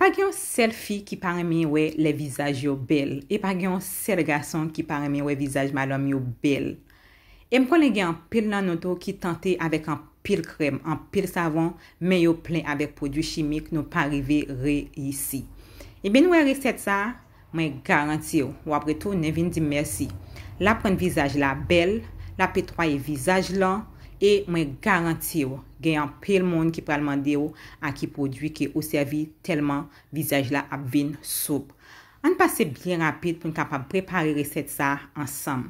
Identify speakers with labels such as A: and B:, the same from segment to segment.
A: Pag yon sel fi ki paremye we le vizaj yo bel, e pag yon sel gason ki paremye we vizaj malom yo bel. E m kon legye an pil nan noto ki tante avek an pil krem, an pil savon, men yo plen avek prodou chimik nou pa rive re yisi. E bin we reset sa, mwen garanti yo. Ou apretou, ne vin di mersi. La pren vizaj la bel, la petwa yi vizaj lan, E mwen garanti yo, gen yon pe l moun ki pral mande yo a ki prodwi ki ou servi telman vizaj la ap vin soub. An pase bie rapit pou mwen kapap prepari resep sa ansam.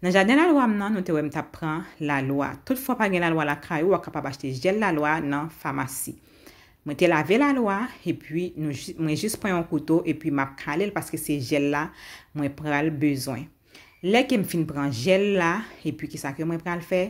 A: Nan jaden la lwa mnen, nou te wèm ta pran la lwa. Tout fwa pa gen la lwa la krayo, wak kapap achete jel la lwa nan famasi. Mwen te lave la lwa, e pwi mwen jist pon yon kouto e pwi map kralel paske se jel la mwen pral bezwen. Le ke m fin pran jel la, epi ki sa ke mwen pran l fè,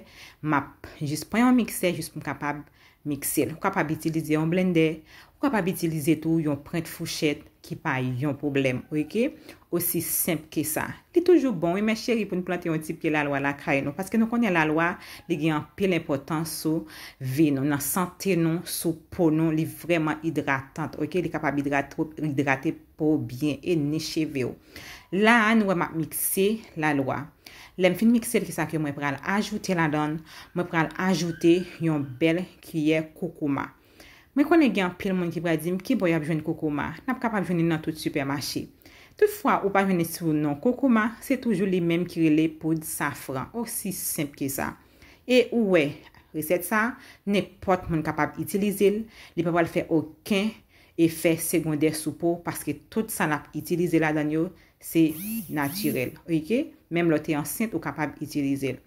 A: map, jist pran yon mikse, jist m kapab mikse l. W kapab itilize yon blender, w kapab itilize tou yon pran t fouchet, ki pa yon problem, ok? Osi semp ke sa. Ti toujou bon, we men cheri pou nou plante yon tip ke la lwa la kray nou. Paske nou konye la lwa, li gen yon pel impotant sou ve nou. Nan sante nou, sou pou nou, li vreman hidratant, ok? Li kapab hidrate pou bien, e ne cheve ou. La an, nou we map mikse la lwa. Lem fin mikse li ki sa ke mwen pral ajoute la don, mwen pral ajoute yon bel kiye koukouma. Mwen konen gen pil mwen ki pradim ki boy ap jwen kokouma, nap kapap jwen nan tout supermaché. Toutfwa, ou pa jwen etsivou nan kokouma, se toujou li menm ki rele pou di safran. Osi semp ki sa. E ou we, resep sa, nepot mwen kapap itilize l, li pou wale fe oken efek segondèr sou po, paske tout sa nap itilize la dan yo, se naturel. Oike, menm lo te ansen tou kapap itilize l.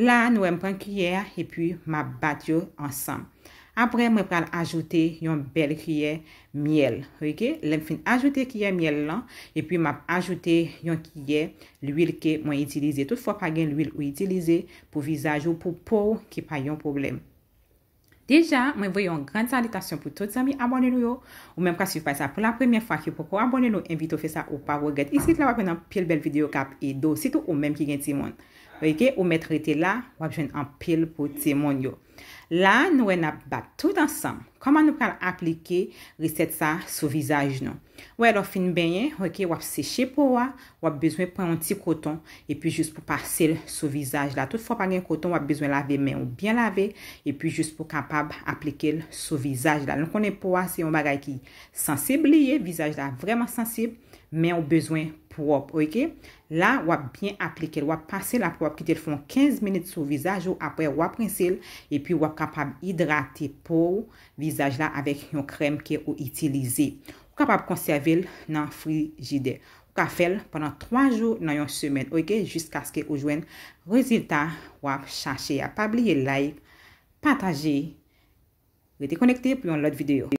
A: La, nou em pren kriyer, e pi map bat yo ansam. apre mwen pral ajoute yon bel kiye miel. Rike, lèm fin ajoute kiye miel lan, epi mwen ap ajoute yon kiye l'uil ki mwen itilize. Tout fwa pa gen l'uil ou itilize pou vizaj ou pou pou ki pa yon problem. Deja, mwen voy yon grand salitation pou tout sami abonnen nou yo. Ou mwen pral si fwa sa pou la premiye fwa ki pou pou abonnen nou, envito fe sa ou pa woget. Isi tla wakwen an pil bel video kap e dosi tou ou menm ki gen timon. Rike, ou mwen trete la wakwen an pil pou timon yo. la nou e nap bat tout ansan koman nou pral aplike riset sa sou vizaj nou ou e lo fin benye wap seche pou wap wap bezwen pou yon ti koton e pi just pou pase l sou vizaj tout fwa pan gen koton wap bezwen lave men ou bien lave e pi just pou kapab aplike l sou vizaj nou konen pou wap se yon bagay ki sensib liye vizaj la vreman sensib men ou bezwen pou wap. Ou eke, la wap bien aplike. Wap pase la pou wap ki te foun 15 minit sou vizaj ou apre wap prinsele. E pi wap kapab hidrate pou vizaj la avek yon krem ki ou itilize. Wap kapab konserve l nan frigide. Wap kapab fèl panan 3 joun nan yon semen. Ou eke, jiska se ke ou jwen. Rezultat wap chache. A pabliye like, pataje, vete konekte pou yon lot videyo.